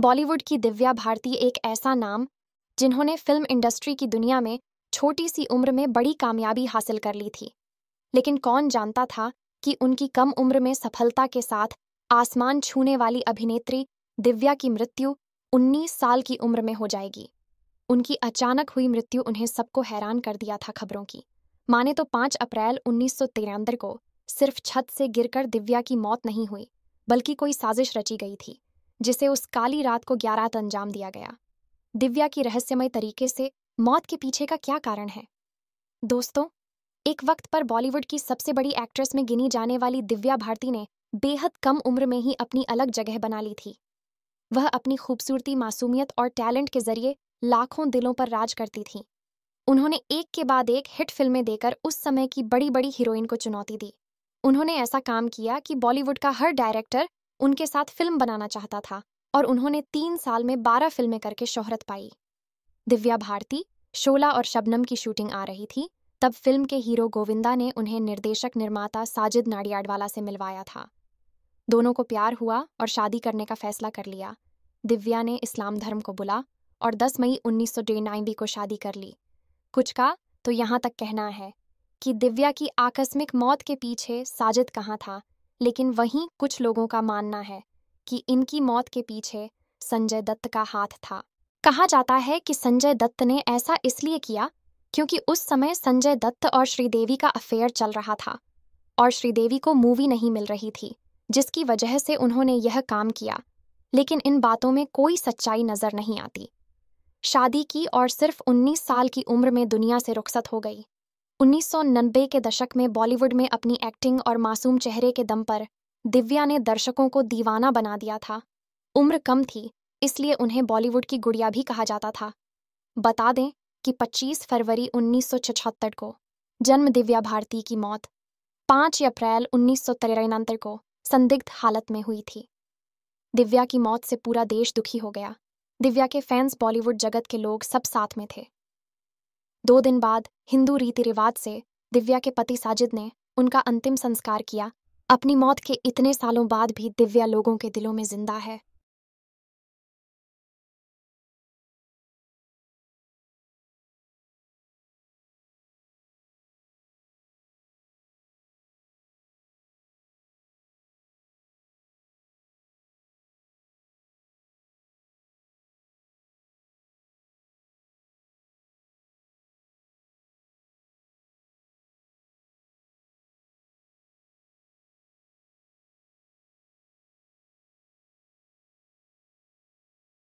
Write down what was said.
बॉलीवुड की दिव्या भारती एक ऐसा नाम जिन्होंने फिल्म इंडस्ट्री की दुनिया में छोटी सी उम्र में बड़ी कामयाबी हासिल कर ली थी लेकिन कौन जानता था कि उनकी कम उम्र में सफलता के साथ आसमान छूने वाली अभिनेत्री दिव्या की मृत्यु 19 साल की उम्र में हो जाएगी उनकी अचानक हुई मृत्यु उन्हें सबको हैरान कर दिया था खबरों की माने तो 5 अप्रैल उन्नीस को सिर्फ छत से गिरकर दिव्या की मौत नहीं हुई बल्कि कोई साजिश रची गई थी जिसे उस काली रात को ग्यारह अंजाम दिया गया दिव्या की रहस्यमय तरीके से मौत के पीछे का क्या कारण है दोस्तों एक वक्त पर बॉलीवुड की सबसे बड़ी एक्ट्रेस में गिनी जाने वाली दिव्या भारती ने बेहद कम उम्र में ही अपनी अलग जगह बना ली थी वह अपनी खूबसूरती मासूमियत और टैलेंट के जरिए लाखों दिलों पर राज करती थी उन्होंने एक के बाद एक हिट फिल्में देकर उस समय की बड़ी बड़ी हीरोइन को चुनौती दी उन्होंने ऐसा काम किया कि बॉलीवुड का हर डायरेक्टर उनके साथ फिल्म बनाना चाहता था और उन्होंने तीन साल में बारह फिल्में करके शोहरत पाई दिव्या भारती शोला और शबनम की शूटिंग आ रही थी तब फिल्म के हीरो गोविंदा ने उन्हें निर्देशक निर्माता साजिद नाडियाडवाला से मिलवाया था दोनों को प्यार हुआ और शादी करने का फैसला कर लिया दिव्या ने इस्लाम धर्म को बुला और 10 मई उन्नीस सौ को शादी कर ली कुछ का तो यहाँ तक कहना है कि दिव्या की आकस्मिक मौत के पीछे साजिद कहाँ था लेकिन वहीं कुछ लोगों का मानना है कि इनकी मौत के पीछे संजय दत्त का हाथ था कहा जाता है कि संजय दत्त ने ऐसा इसलिए किया क्योंकि उस समय संजय दत्त और श्रीदेवी का अफेयर चल रहा था और श्रीदेवी को मूवी नहीं मिल रही थी जिसकी वजह से उन्होंने यह काम किया लेकिन इन बातों में कोई सच्चाई नजर नहीं आती शादी की और सिर्फ 19 साल की उम्र में दुनिया से रुखसत हो गई 1990 के दशक में बॉलीवुड में अपनी एक्टिंग और मासूम चेहरे के दम पर दिव्या ने दर्शकों को दीवाना बना दिया था उम्र कम थी इसलिए उन्हें बॉलीवुड की गुड़िया भी कहा जाता था बता दें कि 25 फरवरी 1976 को जन्म दिव्या भारती की मौत 5 अप्रैल उन्नीस को संदिग्ध हालत में हुई थी दिव्या की मौत से पूरा देश दुखी हो गया दिव्या के फैंस बॉलीवुड जगत के लोग सब साथ में थे दो दिन बाद हिंदू रीति रिवाज से दिव्या के पति साजिद ने उनका अंतिम संस्कार किया अपनी मौत के इतने सालों बाद भी दिव्या लोगों के दिलों में जिंदा है